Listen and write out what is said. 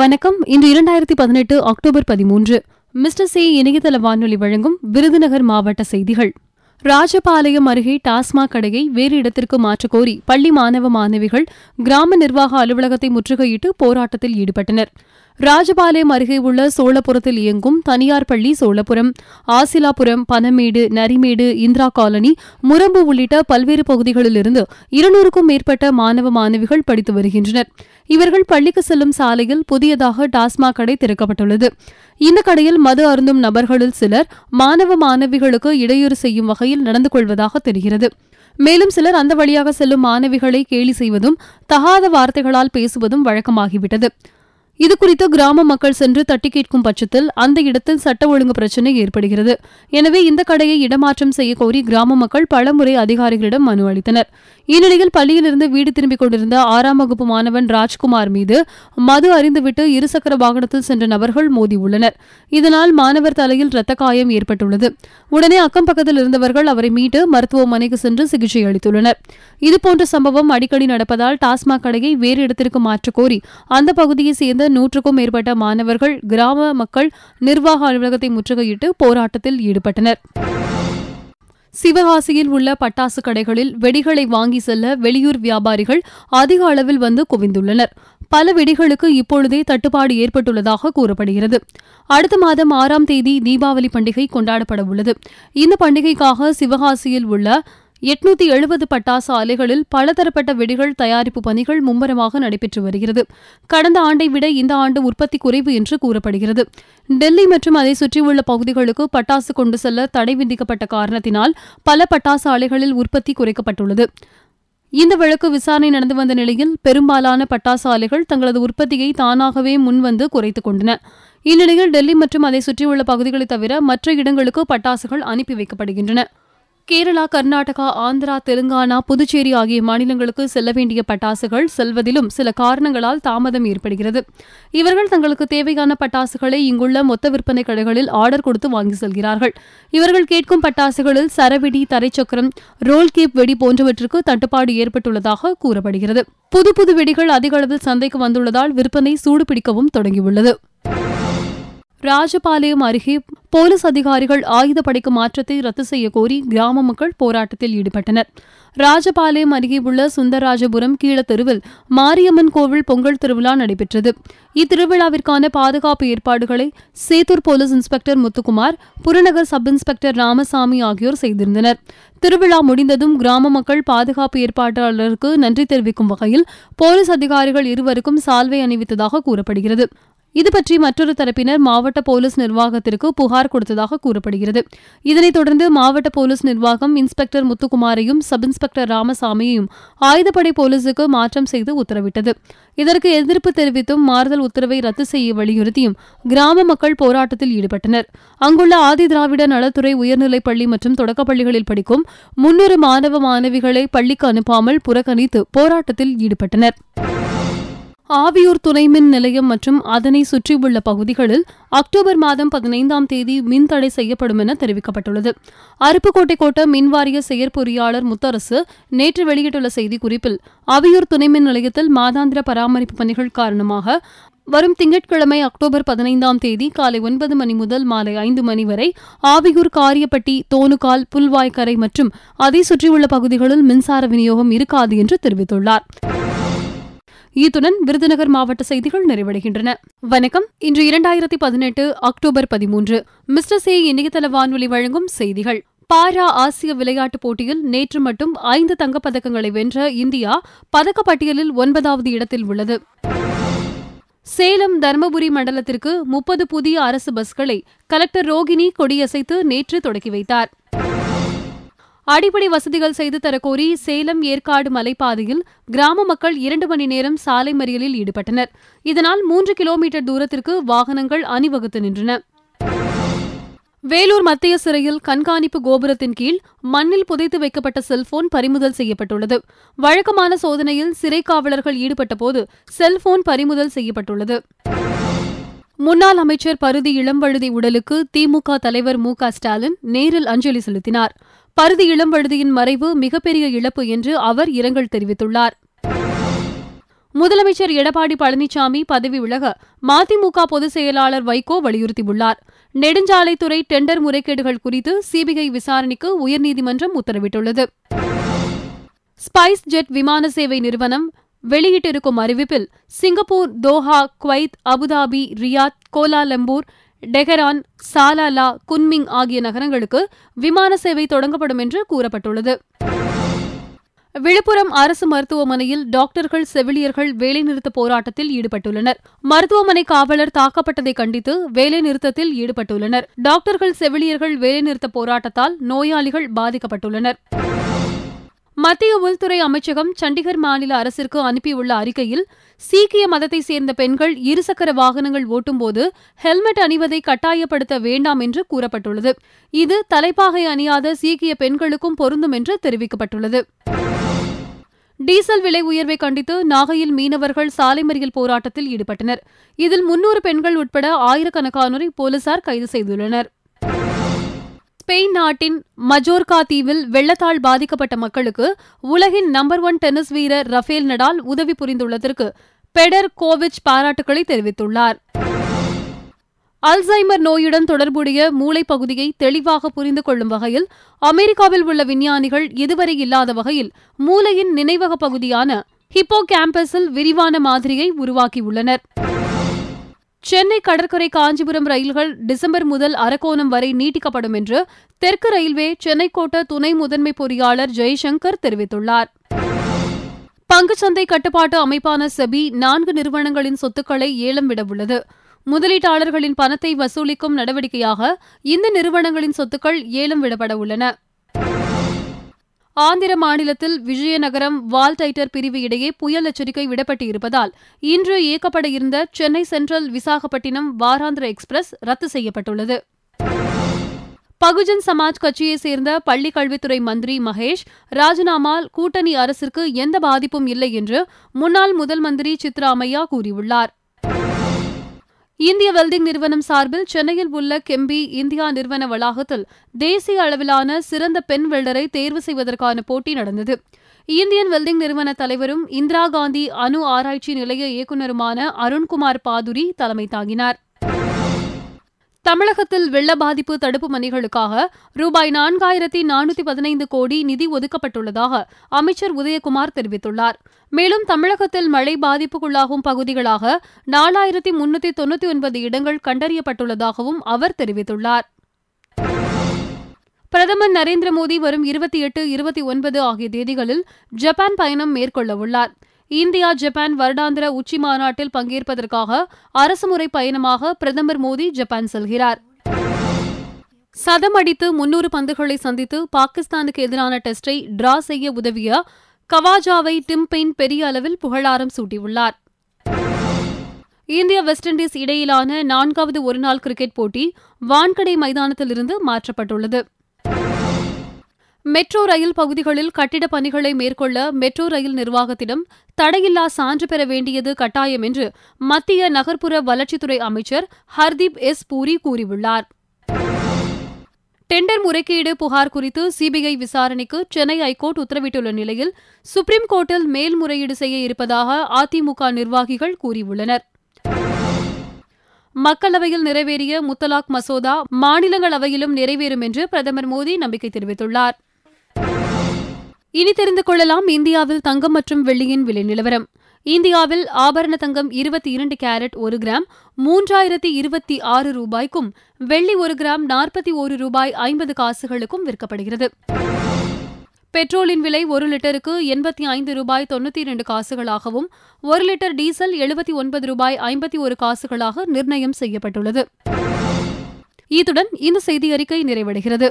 வணக்கம் இன்று இரண்டாயிரத்தி பதினெட்டு அக்டோபர் பதிமூன்று மிஸ்டர் சி இணையதள வானொலி வழங்கும் விருதுநகர் மாவட்ட செய்திகள் ராஜபாளையம் அருகே டாஸ்மாக் கடையை வேறு இடத்திற்கு மாற்றக்கோரி பள்ளி மாணவ மாணவிகள் கிராம நிர்வாக அலுவலகத்தை முற்றுகையிட்டு போராட்டத்தில் ஈடுபட்டனர் ராஜபாளையம் அருகே உள்ள சோழபுரத்தில் இயங்கும் தனியார் பள்ளி சோழபுரம் ஆசிலாபுரம் பனமேடு நரிமேடு இந்திரா காலனி முரம்பு உள்ளிட்ட பல்வேறு பகுதிகளிலிருந்து இருநூறுக்கும் மேற்பட்ட மாணவ மாணவிகள் படித்து வருகின்றனர் இவர்கள் பள்ளிக்கு செல்லும் சாலையில் புதியதாக டாஸ்மாக் கடை திறக்கப்பட்டுள்ளது இந்த கடையில் மது அருந்தும் நபர்களில் சிலர் மாணவ மாணவிகளுக்கு இடையூறு செய்யும் வகையில் நடந்து கொள்வதாக தெரிகிறது மேலும் சிலர் அந்த வழியாக செல்லும் மாணவிகளை கேலி செய்வதும் தகாத வார்த்தைகளால் பேசுவதும் வழக்கமாகிவிட்டது இது குறித்து கிராம மக்கள் சென்று தட்டி கேட்கும் பட்சத்தில் அந்த இடத்தில் சட்ட ஒழுங்கு பிரச்சினை ஏற்படுகிறது எனவே இந்த கடையை இடமாற்றம் செய்ய கோரி கிராம மக்கள் பலமுறை அதிகாரிகளிடம் மனு அளித்தனர் இந்நிலையில் பள்ளியிலிருந்து வீடு திரும்பிக் கொண்டிருந்த ஆறாம் வகுப்பு மாணவன் ராஜ்குமார் மீது மது அறிந்துவிட்டு இருசக்கர வாகனத்தில் சென்ற நபர்கள் மோதியுள்ளனர் இதனால் மாணவர் தலையில் இரத்த காயம் ஏற்பட்டுள்ளது உடனே அக்கம் பக்கத்தில் இருந்தவர்கள் அவரை மீட்டு மருத்துவமனைக்கு சென்று சிகிச்சை அளித்துள்ளனர் இதுபோன்ற சம்பவம் அடிக்கடி நடப்பதால் டாஸ்மாக் கடையை வேறு இடத்திற்கு மாற்றக்கோரி அந்த பகுதியை சேர்ந்த சேர்ந்த நூற்றுக்கும் மேற்பட்ட மாணவர்கள் கிராம மக்கள் நிர்வாக அலுவலகத்தை முற்றுகையிட்டு போராட்டத்தில் ஈடுபட்டனர் சிவகாசியில் உள்ள பட்டாசு கடைகளில் வெடிகளை வாங்கி செல்ல வெளியூர் வியாபாரிகள் அதிக அளவில் வந்து குவிந்துள்ளனர் பல வெடிகளுக்கு இப்பொழுதே தட்டுப்பாடு ஏற்பட்டுள்ளதாக கூறப்படுகிறது அடுத்த மாதம் ஆறாம் தேதி தீபாவளி பண்டிகை கொண்டாடப்பட உள்ளது இந்த பண்டிகைக்காக சிவகாசியில் உள்ள எட்நூத்தி எழுபது பட்டாசு ஆலைகளில் பலதரப்பட்ட வெடிகள் தயாரிப்பு பணிகள் மும்முரமாக நடைபெற்று வருகிறது கடந்த ஆண்டை விட இந்த ஆண்டு உற்பத்தி குறைவு என்று கூறப்படுகிறது டெல்லி மற்றும் அதை சுற்றியுள்ள பகுதிகளுக்கு பட்டாசு கொண்டு செல்ல தடை விதிக்கப்பட்ட காரணத்தினால் பல பட்டாசு ஆலைகளில் உற்பத்தி குறைக்கப்பட்டுள்ளது இந்த வழக்கு விசாரணை நடந்து வந்த நிலையில் பெரும்பாலான பட்டாசு ஆலைகள் தங்களது உற்பத்தியை தானாகவே முன்வந்து குறைத்துக் கொண்டன இந்நிலையில் டெல்லி மற்றும் அதை சுற்றியுள்ள பகுதிகளை தவிர மற்ற இடங்களுக்கு பட்டாசுகள் அனுப்பி வைக்கப்படுகின்றன கேரளா கர்நாடகா ஆந்திரா தெலுங்கானா புதுச்சேரி ஆகிய மாநிலங்களுக்கு செல்ல வேண்டிய பட்டாசுகள் செல்வதிலும் சில காரணங்களால் தாமதம் ஏற்படுகிறது இவர்கள் தங்களுக்கு தேவையான பட்டாசுகளை இங்குள்ள மொத்த விற்பனை கடைகளில் ஆர்டர் கொடுத்து வாங்கி செல்கிறார்கள் இவர்கள் கேட்கும் பட்டாசுகளில் சரவெடி தரைச்சக்கரம் ரோல் கேப் வெடி போன்றவற்றுக்கு தட்டுப்பாடு ஏற்பட்டுள்ளதாக கூறப்படுகிறது புது புது வெடிகள் அதிக அளவில் சந்தைக்கு வந்துள்ளதால் விற்பனை சூடுபிடிக்கவும் தொடங்கியுள்ளது ராஜபாளையம் அருகே போலீஸ் அதிகாரிகள் ஆயுதப்படைக்கு மாற்றத்தை ரத்து செய்ய கோரி கிராம மக்கள் போராட்டத்தில் ஈடுபட்டனர் ராஜபாளையம் அருகே உள்ள சுந்தரராஜபுரம் தெருவில் மாரியம்மன் கோவில் பொங்கல் திருவிழா நடைபெற்றது இத்திருவிழாவிற்கான பாதுகாப்பு ஏற்பாடுகளை சேத்தூர் போலீஸ் இன்ஸ்பெக்டர் முத்துக்குமார் புறநகர் சப் இன்ஸ்பெக்டர் ராமசாமி ஆகியோர் செய்திருந்தனர் திருவிழா முடிந்ததும் கிராம மக்கள் பாதுகாப்பு ஏற்பாட்டாளருக்கு நன்றி தெரிவிக்கும் வகையில் போலீஸ் அதிகாரிகள் இருவருக்கும் சால்வை அணிவித்ததாக கூறப்படுகிறது இது பற்றி மற்றொரு தரப்பினர் மாவட்ட போலீஸ் நிர்வாகத்திற்கு புகார் கொடுத்ததாக கூறப்படுகிறது இதனைத் தொடர்ந்து மாவட்ட போலீஸ் நிர்வாகம் இன்ஸ்பெக்டர் முத்துக்குமாரையும் சப் இன்ஸ்பெக்டர் ராமசாமியையும் ஆயுதப்படை போலீசுக்கு மாற்றம் செய்து உத்தரவிட்டது இதற்கு எதிர்ப்பு தெரிவித்தும் மாறுதல் உத்தரவை ரத்து செய்ய வலியுறுத்தியும் கிராம மக்கள் போராட்டத்தில் ஈடுபட்டனர் அங்குள்ள ஆதி திராவிட நலத்துறை உயர்நிலைப் பள்ளி மற்றும் தொடக்கப்பள்ளிகளில் படிக்கும் முன்னூறு மாணவ மாணவிகளை பள்ளிக்கு அனுப்பாமல் புறக்கணித்து போராட்டத்தில் ஈடுபட்டனர் ஆவியூர் துணைமின் நிலையம் மற்றும் அதனை சுற்றியுள்ள பகுதிகளில் அக்டோபர் மாதம் பதினைந்தாம் தேதி மின் தடை செய்யப்படும் என தெரிவிக்கப்பட்டுள்ளது அருப்புக்கோட்டை கோட்ட மின்வாரிய செயற்பொறியாளர் முத்தரசு நேற்று வெளியிட்டுள்ள செய்திக்குறிப்பில் ஆவியூர் மின் நிலையத்தில் மாதாந்திர பராமரிப்பு பணிகள் காரணமாக வரும் திங்கட்கிழமை அக்டோபர் பதினைந்தாம் தேதி காலை ஒன்பது மணி முதல் மாலை ஐந்து மணி வரை ஆவியூர் காரியப்பட்டி தோணுகால் புல்வாய்க்கரை மற்றும் அதை சுற்றியுள்ள பகுதிகளில் மின்சார விநியோகம் இருக்காது என்று தெரிவித்துள்ளார் இத்துடன் விருதுநகர் மாவட்ட செய்திகள் நிறைவடைகின்றன வணக்கம் இன்று இரண்டாயிரத்தி பதினெட்டு அக்டோபர் பதிமூன்று மிஸ்டர் சே இணையதள வானொலி வழங்கும் செய்திகள் பாரா ஆசிய விளையாட்டுப் போட்டியில் நேற்று மட்டும் ஐந்து தங்கப்பதக்கங்களை வென்ற இந்தியா பதக்கப்பட்டியலில் ஒன்பதாவது இடத்தில் உள்ளது சேலம் தருமபுரி மண்டலத்திற்கு முப்பது புதிய அரசு பஸ்களை கலெக்டர் ரோகிணி கொடியசைத்து நேற்று தொடக்கி வைத்தாா் அடிப்படை வசதிகள் செய்து தரக்கோரி சேலம் ஏற்காடு மலைப்பாதையில் கிராம மக்கள் இரண்டு மணி நேரம் சாலை மறியலில் ஈடுபட்டனர் இதனால் மூன்று கிலோமீட்டர் தூரத்திற்கு வாகனங்கள் அணிவகுத்து நின்றன வேலூர் மத்திய சிறையில் கண்காணிப்பு கோபுரத்தின் கீழ் மண்ணில் புதைத்து வைக்கப்பட்ட செல்போன் பறிமுதல் செய்யப்பட்டுள்ளது வழக்கமான சோதனையில் சிறை காவலர்கள் ஈடுபட்டபோது செல்போன் பறிமுதல் செய்யப்பட்டுள்ளது முன்னாள் அமைச்சர் பருதி இளம்வழுதி உடலுக்கு திமுக தலைவர் மு ஸ்டாலின் நேரில் அஞ்சலி செலுத்தினார் பருதி இளம் வழுதியின் மறைவு மிகப்பெரிய இழப்பு என்று அவர் இரங்கல் தெரிவித்துள்ளார் முதலமைச்சர் எடப்பாடி பழனிசாமி பதவி விலக மதிமுக பொதுச் செயலாளர் வைகோ வலியுறுத்தியுள்ளார் நெடுஞ்சாலைத்துறை டெண்டர் முறைகேடுகள் குறித்து சிபிஐ விசாரணைக்கு உயர்நீதிமன்றம் உத்தரவிட்டுள்ளது ஸ்பைஸ் ஜெட் விமான சேவை நிறுவனம் வெளியிட்டிருக்கும் அறிவிப்பில் Singapore Doha Kuwait Abu Dhabi Riyadh Kuala Lumpur Tehran Salalah Kunming ஆகிய நகரங்களுக்கு விமான சேவை தொடங்கப்படும் என்று கூறப்பட்டுள்ளது விழுப்புரம் அரசு மருத்துவமனையில் டாக்டர்கள் செவிலியர்கள் வேலைநிறுத்த போராட்டத்தில் ஈடுபட்டுள்ளனர் மருத்துவமனை காவலர் தாக்கப்பட்டதை கண்டித்து வேலைநிறுத்தத்தில் ஈடுபட்டுள்ளனர் டாக்டர்கள் செவிலியர்கள் வேலைநிறுத்த போராட்டத்தால் நோயாளிகள் பாதிக்கப்பட்டுள்ளனர் மத்திய உள்துறை அமைச்சகம் சண்டிகர் மாநில அரசிற்கு அனுப்பியுள்ள அறிக்கையில் சீக்கிய மதத்தை சேர்ந்த பெண்கள் இருசக்கர வாகனங்கள் ஓட்டும்போது ஹெல்மெட் அணிவதை கட்டாயப்படுத்த வேண்டாம் என்று கூறப்பட்டுள்ளது இது தலைப்பாகை அணியாத சீக்கிய பெண்களுக்கும் பொருந்தும் என்று தெரிவிக்கப்பட்டுள்ளது டீசல் விலை உயர்வை கண்டித்து நாகையில் மீனவர்கள் சாலை மறியல் போராட்டத்தில் ஈடுபட்டனர் இதில் முன்னூறு பெண்கள் உட்பட ஆயிரக்கணக்கானோரை போலீசார் கைது செய்துள்ளனர் ஸ்பெயின் நாட்டின் மஜோர்கா தீவில் வெள்ளத்தால் பாதிக்கப்பட்ட மக்களுக்கு உலகின் நம்பர் ஒன் டென்னிஸ் வீரர் ரஃபேல் நடால் உதவி புரிந்துள்ளதற்கு பெடர் கோவிச் பாராட்டுகளை தெரிவித்துள்ளார் அல்சைமர் நோயுடன் தொடர்புடைய மூளை பகுதியை தெளிவாக புரிந்து கொள்ளும் வகையில் அமெரிக்காவில் உள்ள விஞ்ஞானிகள் இதுவரை இல்லாத வகையில் மூளையின் நினைவக பகுதியான ஹிப்போ கேம்பஸில் விரிவான மாதிரியை உருவாக்கியுள்ளனர் சென்னை கடற்கரை காஞ்சிபுரம் ரயில்கள் டிசம்பர் முதல் அரக்கோணம் வரை நீட்டிக்கப்படும் என்று தெற்கு ரயில்வே சென்னை கோட்ட துணை முதன்மை பொறியாளர் ஜெய்சங்கர் தெரிவித்துள்ளார் பங்குச்சந்தை கட்டுப்பாட்டு அமைப்பான செபி நான்கு நிறுவனங்களின் சொத்துக்களை ஏலம் விட உள்ளது முதலீட்டாளர்களின் பணத்தை வசூலிக்கும் நடவடிக்கையாக இந்த நிறுவனங்களின் சொத்துக்கள் ஏலம் விடப்பட உள்ளன ஆந்திர மாநிலத்தில் விஜயநகரம் வால்டைட்டர் பிரிவு இடையே புயல் எச்சரிக்கை விடப்பட்டு இருப்பதால் இன்று இயக்கப்பட இருந்த சென்னை சென்ட்ரல் விசாகப்பட்டினம் வாராந்திர எக்ஸ்பிரஸ் ரத்து செய்யப்பட்டுள்ளது பகுஜன் சமாஜ் கட்சியைச் சேர்ந்த பள்ளிக் கல்வித்துறை மந்திரி மகேஷ் ராஜினாமால் கூட்டணி அரசிற்கு எந்த பாதிப்பும் இல்லை என்று முன்னாள் முதல் மந்திரி சித்ராமையா கூறியுள்ளாா் இந்திய வெல்டிங் நிறுவனம் சார்பில் சென்னையில் உள்ள கெம்பி இந்தியா நிறுவன வளாகத்தில் தேசிய அளவிலான சிறந்த பெண் வெல்டரை தேர்வு செய்வதற்கான போட்டி நடந்தது இந்தியன் வெல்டிங் நிறுவன தலைவரும் இந்திரா காந்தி அணு ஆராய்ச்சி நிலைய இயக்குநருமான அருண்குமார் பாதுரி தலைமை தாங்கினார் தமிழகத்தில் வெள்ள பாதிப்பு தடுப்பு பணிகளுக்காக ரூபாய் நான்காயிரத்தி நானூத்தி பதினைந்து கோடி நிதி ஒதுக்கப்பட்டுள்ளதாக அமைச்சர் உதயகுமார் தெரிவித்துள்ளார் மேலும் தமிழகத்தில் மழை பாதிப்புக்குள்ளாகும் பகுதிகளாக நாலாயிரத்தி முன்னூத்தி தொன்னூத்தி ஒன்பது இடங்கள் கண்டறியப்பட்டுள்ளதாகவும் அவர் தெரிவித்துள்ளார் பிரதமர் நரேந்திர மோடி வரும் இருபத்தி எட்டு இருபத்தி ஒன்பது ஆகிய தேதிகளில் ஜப்பான் பயணம் மேற்கொள்ள உள்ளார் இந்தியா ஜப்பான் வருடாந்திர உச்சி மாநாட்டில் பங்கேற்பதற்காக அரசுமுறை பயணமாக பிரதமர் மோடி ஜப்பான் செல்கிறார் சதம் அடித்து முன்னூறு பந்துகளை சந்தித்து பாகிஸ்தானுக்கு எதிரான டெஸ்டை டிரா செய்ய உதவிய கவாஜாவை டிம் பெயின் பெரிய அளவில் புகழாரம் சூட்டியுள்ளார் இந்தியா வெஸ்ட் இண்டீஸ் இடையிலான நான்காவது ஒருநாள் கிரிக்கெட் போட்டி வான்கடை மைதானத்திலிருந்து மாற்றப்பட்டுள்ளது மெட்ரோ ரயில் பகுதிகளில் கட்டிடப் பணிகளை மேற்கொள்ள மெட்ரோ ரயில் நிர்வாகத்திடம் தடையில்லா சான்று பெற வேண்டியது கட்டாயம் என்று மத்திய நகர்ப்புற வளர்ச்சித்துறை அமைச்சர் ஹர்தீப் எஸ் பூரி கூறியுள்ளார் டெண்டர் முறைகேடு புகார் குறித்து சிபிஐ விசாரணைக்கு சென்னை ஐகோர்ட் உத்தரவிட்டுள்ள நிலையில் சுப்ரீம் கோர்ட்டில் மேல்முறையீடு செய்ய இருப்பதாக அதிமுக நிர்வாகிகள் கூறியுள்ளனர் மக்களவையில் நிறைவேறிய முத்தலாக் மசோதா மாநிலங்களவையிலும் நிறைவேறும் என்று பிரதமர் மோடி நம்பிக்கை தெரிவித்துள்ளார் இனி தெரிந்து கொள்ளலாம் இந்தியாவில் தங்கம் மற்றும் வெள்ளியின் விலை நிலவரம் இந்தியாவில் ஆபரண தங்கம் இருபத்தி இரண்டு கேரட் ஒரு கிராம் மூன்றாயிரத்தி இருபத்தி ஆறு ரூபாய்க்கும் வெள்ளி ஒரு கிராம் நாற்பத்தி ஒரு ரூபாய் ஐம்பது காசுகளுக்கும் விற்கப்படுகிறது பெட்ரோலின் விலை ஒரு லிட்டருக்கு எண்பத்தி ஐந்து ரூபாய் தொண்ணூற்றி இரண்டு காசுகளாகவும் ஒரு லிட்டர் டீசல் எழுபத்தி ஒன்பது ரூபாய் ஐம்பத்தி ஒரு காசுகளாக நிர்ணயம் செய்யப்பட்டுள்ளது இத்துடன் இந்த செய்தி அறிக்கை நிறைவடைகிறது